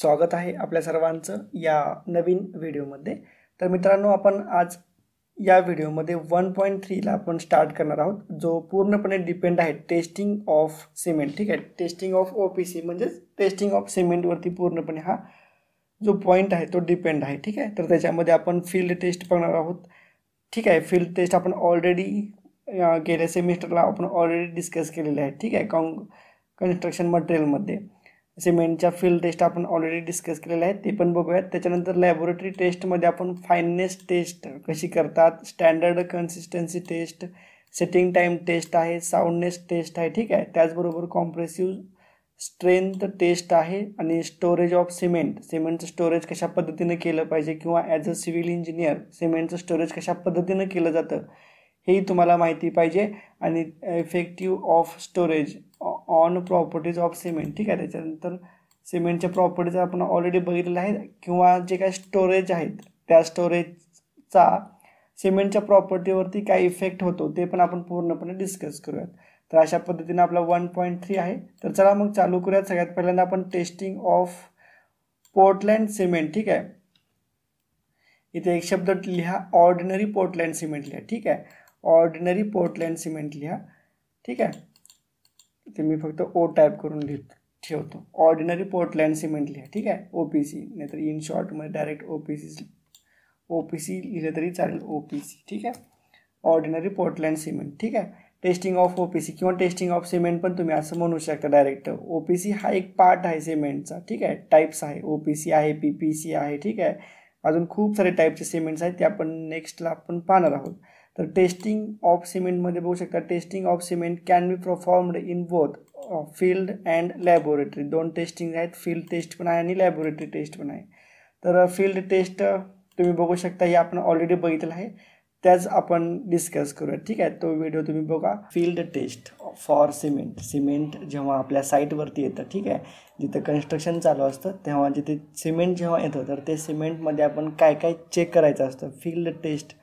स्वागत आहे आपल्या सर्वांचं या नवीन व्हिडिओमध्ये तर मित्रांनो आपण आज या व्हिडिओमध्ये वन पॉईंट थ्रीला आपण स्टार्ट करणार आहोत जो पूर्णपणे डिपेंड आहे टेस्टिंग ऑफ सिमेंट ठीक आहे testing of O P C म्हणजेच टेस्टिंग ऑफ सिमेंटवरती पूर्णपणे हा जो पॉईंट आहे तो डिपेंड आहे ठीक आहे तर त्याच्यामध्ये आपण फील्ड टेस्ट बघणार आहोत ठीक आहे फील्ड टेस्ट आपण ऑलरेडी गेल्या सेमिस्टरला आपण ऑलरेडी डिस्कस केलेले आहे ठीक आहे कॉन कन्स्ट्रक्शन मटेरियलमध्ये सिमेंटच्या फील्ड टेस्ट आपण ऑलरेडी डिस्कस केलेल्या आहेत ते पण बघूयात त्याच्यानंतर लॅबोरेटरी टेस्टमध्ये आपण फायनेस टेस्ट कशी करतात standard consistency test setting time test आहे साऊंडनेस टेस्ट आहे ठीक आहे त्याचबरोबर कॉम्प्रेसिव्ह स्ट्रेंथ टेस्ट आहे आणि स्टोरेज ऑफ सिमेंट सिमेंटचं स्टोरेज कशा पद्धतीनं केलं पाहिजे किंवा ॲज अ सिव्हिल इंजिनियर सिमेंटचं स्टोरेज कशा पद्धतीनं केलं जातं हेही तुम्हाला माहिती पाहिजे आणि effective of storage on properties of cement ठीक आहे त्याच्यानंतर सिमेंटच्या प्रॉपर्टीज आपण ऑलरेडी बघितलेल्या आहेत किंवा जे काही स्टोरेज आहेत त्या स्टोरेजचा सिमेंटच्या प्रॉपर्टीवरती काय इफेक्ट होतो ते पण आपण पूर्णपणे डिस्कस करूयात तर अशा पद्धतीने आपला वन पॉईंट थ्री आहे तर चला मग चालू करूयात सगळ्यात पहिल्यांदा आपण टेस्टिंग ऑफ पोर्टलँड सिमेंट ठीक आहे इथे एक शब्द लिहा ऑर्डिनरी पोर्टलँड सिमेंट लिहा ठीक आहे ऑर्डिनरी पोर्टलँड सिमेंट लिहा ठीक आहे ते मी फक्त ओ टाईप करून लिहित ठेवतो ऑर्डिनरी पोर्टलँड सिमेंट लिहा ठीक आहे ओ पी सी नाहीतर इन शॉर्टमध्ये direct O P C O P C लिहिलं तरी चालेल ओ पी सी ठीक आहे ऑर्डिनरी पोर्टलँड सिमेंट ठीक आहे testing of O P C किंवा टेस्टिंग ऑफ सिमेंट पण तुम्ही असं म्हणू शकता डायरेक्ट ओ पी सी हा एक पार्ट आहे सिमेंटचा ठीक आहे टाईप्स आहे ओ पी सी आहे पी पी सी आहे ठीक आहे अजून खूप सारे टाईपचे सिमेंट्स आहेत ते आपण नेक्स्टला आपण पाहणार आहोत तर टेस्टिंग ऑफ सिमेंटमध्ये बघू शकता testing of cement can be performed in both field and laboratory दोन टेस्टिंग आहेत फील्ड टेस्ट पण आहे आणि लॅबोरेटरी टेस्ट पण आहे तर फील्ड uh, टेस्ट uh, तुम्ही बघू शकता हे आपण ऑलरेडी बघितलं आहे त्याच आपण डिस्कस करूया ठीक आहे तो व्हिडिओ तुम्ही बघा field test for cement cement जेव्हा आपल्या साईटवरती येतं ठीक आहे जिथं कन्स्ट्रक्शन चालू असतं तेव्हा जिथे सिमेंट जेव्हा येतं तर ते सिमेंटमध्ये आपण काय काय चेक करायचं असतं फील्ड टेस्ट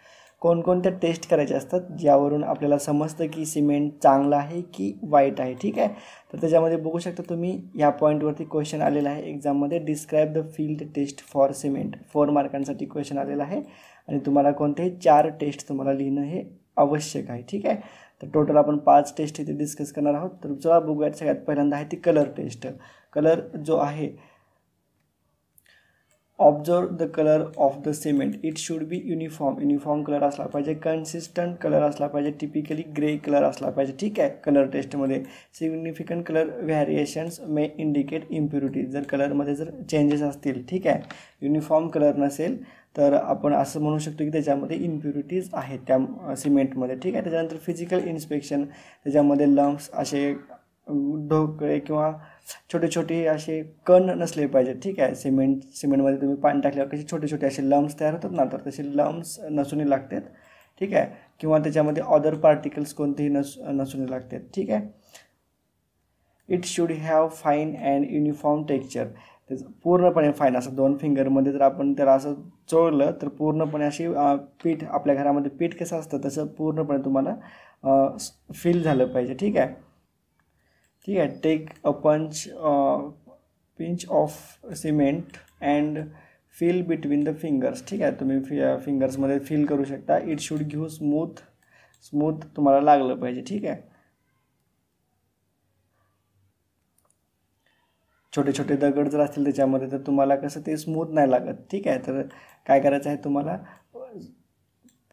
कोणकोणत्या टेस्ट करायच्या असतात ज्यावरून आपल्याला समजतं की सिमेंट चांगलं आहे की वाईट आहे ठीक आहे तर त्याच्यामध्ये बघू शकता तुम्ही या पॉईंटवरती क्वेश्चन आलेला आहे एक्झाममध्ये describe the field test for cement four मार्कांसाठी क्वेश्चन आलेला आहे आणि तुम्हाला कोणतेही चार टेस्ट तुम्हाला लिहिणं हे आवश्यक आहे ठीक आहे तर टोटल आपण पाच टेस्ट इथे डिस्कस करणार आहोत तर चला बघूयात सगळ्यात पहिल्यांदा आहे ती कलर टेस्ट कलर जो आहे observe the colour of the cement it should be uniform uniform colour असला पाहिजे कन्सिस्टंट कलर असला पाहिजे टिपिकली ग्रे कलर असला पाहिजे ठीक आहे कलर टेस्टमध्ये significant colour variations may indicate impurity जर कलरमध्ये जर चेंजेस असतील ठीक आहे युनिफॉर्म कलर नसेल तर आपण असं म्हणू शकतो की त्याच्यामध्ये इम्प्युरिटीज आहेत त्या सिमेंटमध्ये ठीक आहे त्याच्यानंतर फिजिकल इन्स्पेक्शन त्याच्यामध्ये लम्स असे ढोकळे किंवा छोटे छोटे असे कण नसले पाहिजे ठीक आहे सिमेंट सिमेंटमध्ये तुम्ही पाणी टाकल्यावर कसे छोटे छोटे असे लम्स तयार होतात ना तर तसे लम्स नसूने लागतात ठीक आहे किंवा त्याच्यामध्ये अदर पार्टिकल्स कोणतेही नस नसून लागतात ठीक आहे it should have fine and uniform texture त्याचं पूर्णपणे फाईन असं दोन फिंगरमध्ये जर आपण त्याला असं चोळलं तर पूर्णपणे अशी पीठ आपल्या घरामध्ये पीठ कसं असतं तसं पूर्णपणे तुम्हाला फील झालं पाहिजे ठीक आहे ठीक आहे take a punch pinch of cement and feel between the fingers ठीक आहे तुम्ही फि फिंगर्समध्ये फील करू शकता इट शूड घेऊ स्मूथ स्मूथ तुम्हाला लागलं पाहिजे ठीक आहे छोटे छोटे दगड जर असतील त्याच्यामध्ये तर तुम्हाला कसं ते स्मूथ नाही लागत ठीक आहे तर काय करायचं आहे तुम्हाला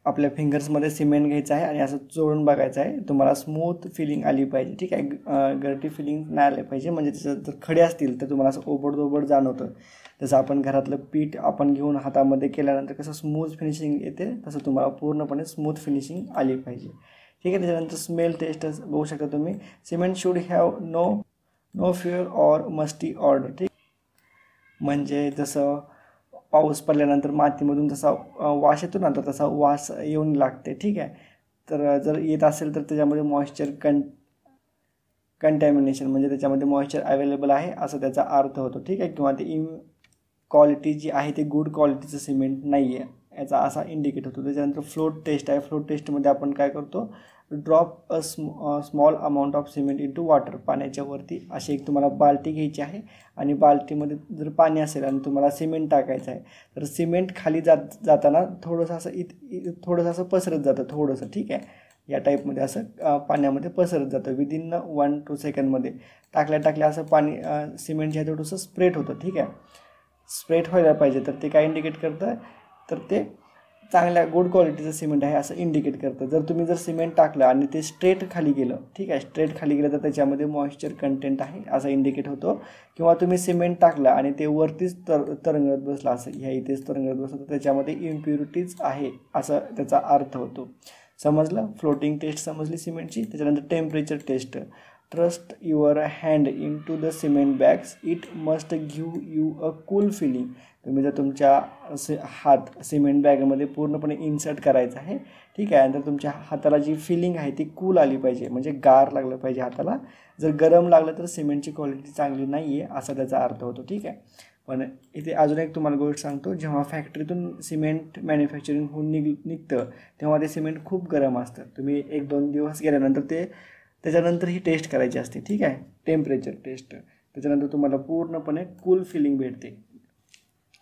आपल्या फिंगर्समध्ये सिमेंट घ्यायचं आहे आणि असं चोळून बघायचं आहे तुम्हाला स्मूथ फिलिंग आली पाहिजे ठीक आहे गर्टी फिलिंग नाही आली पाहिजे म्हणजे त्याचं जर खडे असतील तर तुम्हाला असं ओबडदोबड जाणवतं जसं आपण घरातलं पीठ आपण घेऊन हातामध्ये केल्यानंतर कसं स्मूथ फिनिशिंग येते तसं तुम्हाला पूर्णपणे स्मूथ फिनिशिंग आली पाहिजे ठीक आहे त्याच्यानंतर स्मेल टेस्ट बघू शकता तुम्ही cement should have no no fewer or musty odour ठीक म्हणजे जसं पाऊस पडल्यानंतर मातीमधून जसा वास येतो ना तर तसा वास येऊन लागते ठीक आहे तर जर येत असेल तर त्याच्यामध्ये मॉइश्चर कं कंटॅमिनेशन म्हणजे त्याच्यामध्ये मॉइश्चर अवेलेबल आहे असा त्याचा अर्थ होतो ठीक आहे किंवा ते इम क्वालिटी जी आहे ती गुड क्वालिटीचं सिमेंट नाही आहे याचा असा इंडिकेट होतो त्याच्यानंतर फ्लोट टेस्ट आहे फ्लोट टेस्टमध्ये आपण काय करतो drop a small amount of cement to water पाण्याच्या वरती अशी एक तुम्हाला बाल्टी घ्यायची आहे आणि बाल्टीमध्ये जर पाणी असेल आणि तुम्हाला सिमेंट टाकायचं आहे तर सिमेंट खाली जात जाताना थोडंसं असं इत थोडंसं असं पसरत जातं थोडंसं ठीक आहे या टाईपमध्ये असं पाण्यामध्ये पसरत जातं विदिन वन टू सेकंडमध्ये टाकल्या टाकल्या असं पाणी सिमेंट जे थोडंसं स्प्रेड होतं ठीक आहे स्प्रेड व्हायला पाहिजे तर ते काय इंडिकेट करतं तर ते चांगल्या गुड क्वालिटीचं सिमेंट आहे असं इंडिकेट करतं जर तुम्ही जर सिमेंट टाकलं आणि ते स्ट्रेट खाली गेलं ठीक आहे स्ट्रेट खाली गेलं तर त्याच्यामध्ये मॉइश्चर कंटेंट आहे असा इंडिकेट होतो किंवा तुम्ही सिमेंट टाकलं आणि ते वरतीच तर तरंगळत बसलं असं ह्या इथेच तरंगत बसलं तर त्याच्यामध्ये इम्प्युरिटीच आहे असं त्याचा अर्थ होतो समजलं फ्लोटिंग टेस्ट समजली सिमेंटची त्याच्यानंतर temperature test thrust your hand into the cement bags it must give you a cool feeling तुम्ही जर तुमच्या हात सिमेंट बॅगमध्ये पूर्णपणे इन्सर्ट करायचं आहे ठीक आहे नंतर तुमच्या हाताला जी फिलिंग आहे ती कूल आली पाहिजे म्हणजे गार लागलं पाहिजे हाताला जर गरम लागलं तर सिमेंटची क्वालिटी चांगली नाही आहे असा त्याचा अर्थ होतो ठीक आहे पण इथे अजून एक तुम्हाला गोष्ट सांगतो जेव्हा फॅक्टरीतून सिमेंट मॅन्युफॅक्चरिंग होऊन निघ निघतं तेव्हा ते सिमेंट खूप गरम असतं तुम्ही एक दोन दिवस गेल्यानंतर ते त्याच्यानंतर ही टेस्ट करायची असते ठीक आहे टेम्परेचर टेस्ट त्याच्यानंतर तुम्हाला पूर्णपणे कूल फिलिंग भेटते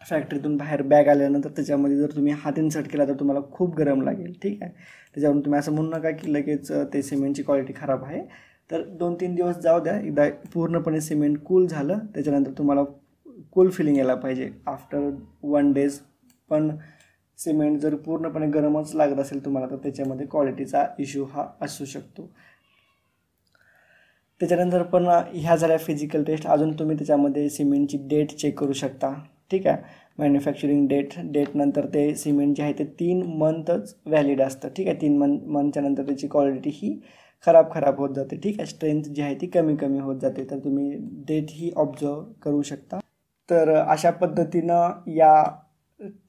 फॅक्टरीतून बाहेर बॅग आल्यानंतर त्याच्यामध्ये जर तुम्ही हात इन्सर्ट केला तर तुम्हाला खूप गरम लागेल ठीक आहे त्याच्यावरून तुम्ही असं म्हणू नका की लगेच ते सिमेंटची क्वालिटी खराब आहे तर दोन तीन दिवस जाऊ द्या एकदा पूर्णपणे सिमेंट कूल झालं त्याच्यानंतर तुम्हाला कूल फिलिंग यायला पाहिजे आफ्टर वन डेज पण सिमेंट जर पूर्णपणे गरमच लागत असेल तुम्हाला तर त्याच्यामध्ये क्वालिटीचा इश्यू हा असू शकतो त्याच्यानंतर पण ह्या झाल्या फिजिकल टेस्ट अजून तुम्ही त्याच्यामध्ये सिमेंटची डेट चेक करू शकता ठीक आहे मॅन्युफॅक्चरिंग डेट डेटनंतर ते सिमेंट जे आहे ते तीन मंथच व्हॅलिड असतं ठीक आहे तीन मंथ मंथच्या नंतर त्याची क्वालिटी ही खराब खराब होत जाते ठीक आहे स्ट्रेंथ जी आहे ती कमी कमी होत जाते तर तुम्ही डेट ही ऑब्झर्व करू शकता तर अशा पद्धतीनं या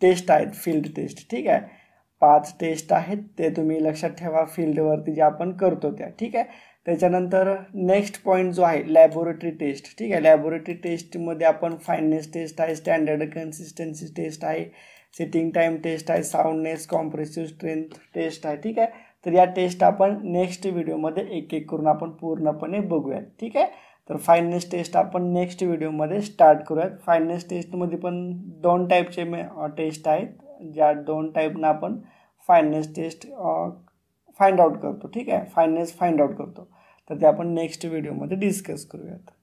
टेस्ट आहेत फील्ड टेस्ट ठीक आहे पाच टेस्ट आहेत ते तुम्ही लक्षात ठेवा फील्डवरती जे आपण करतो त्या ठीक आहे त्याच्यानंतर नेक्स्ट पॉईंट जो आहे लॅबोरेटरी टेस्ट ठीक आहे लॅबोरेटरी टेस्टमध्ये आपण फायननेस टेस्ट आहे स्टँडर्ड कन्सिस्टन्सी टेस्ट आहे सिटिंग टाईम टेस्ट आहे साऊंडनेस कॉम्प्रेसिव्ह स्ट्रेंथ टेस्ट आहे ठीक आहे तर या टेस्ट आपण नेक्स्ट व्हिडिओमध्ये एक एक करून आपण पूर्णपणे बघूयात ठीक आहे तर फायननेस टेस्ट आपण नेक्स्ट व्हिडिओमध्ये स्टार्ट करूयात फायननेस टेस्टमध्ये पण दोन टाईपचे मे टेस्ट आहेत ज्या दोन टाईपनं आपण फायननेस टेस्ट फाइंड आउट करतो ठीक आहे फायनेस फाइंड आउट करतो तर ते आपण नेक्स्ट व्हिडिओमध्ये डिस्कस करूयात